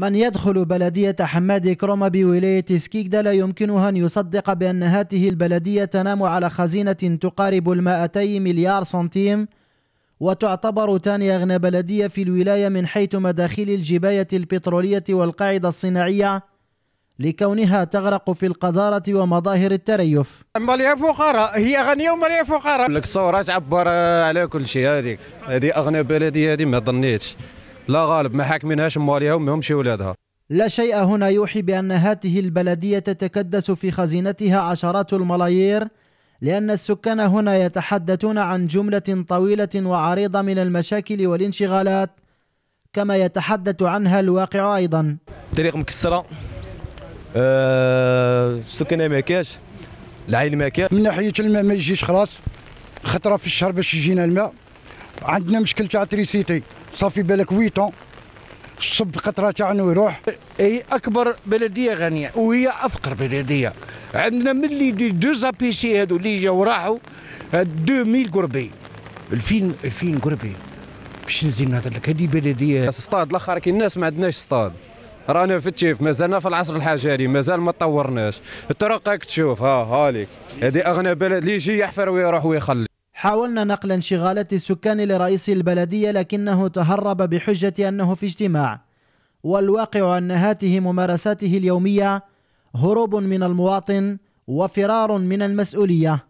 من يدخل بلدية حماد كرومة بولاية سكيكدا لا يمكنه أن يصدق بأن هذه البلدية تنام على خزينة تقارب المائتي مليار سنتيم وتعتبر ثاني أغنى بلدية في الولاية من حيث مداخيل الجباية البترولية والقاعدة الصناعية لكونها تغرق في القذارة ومظاهر التريف مالية فقراء هي غنية ومالية فقراء لك صورة تعبر على كل شيء هذه أغنى بلدية هذه ما ظنيتش لا غالب ما حاكمينهاش مواليها ومهمش ولادها لا شيء هنا يوحي بأن هذه البلدية تتكدس في خزينتها عشرات الملايير لأن السكان هنا يتحدثون عن جملة طويلة وعريضة من المشاكل والانشغالات كما يتحدث عنها الواقع أيضا طريق مكسرة أه السكان ما كاش العين ما كاش من ناحية الماء ما يجيش خلاص خطرة في الشهر باش يجينا الماء عندنا مشكل تاع تريسيتي صافي بالك 8 صب قطره تاعنو يروح هي اكبر بلديه غنيه وهي افقر بلديه عندنا ملي دي دو زابيسي هادو اللي جاو راحوا 2000 قربي 2000 2000 قربي باش نزيد نهضر لك هذه بلديه الصطاد الاخر كي الناس ما عندناش صطاد رانا في التيف مازالنا في العصر الحجري مازال ما طورناش الطرق راك تشوف ها هاليك هذه اغنى بلد اللي يجي يحفر ويروح ويخلي حاولنا نقل انشغالات السكان لرئيس البلدية لكنه تهرب بحجة أنه في اجتماع والواقع أن هاته ممارساته اليومية هروب من المواطن وفرار من المسؤوليه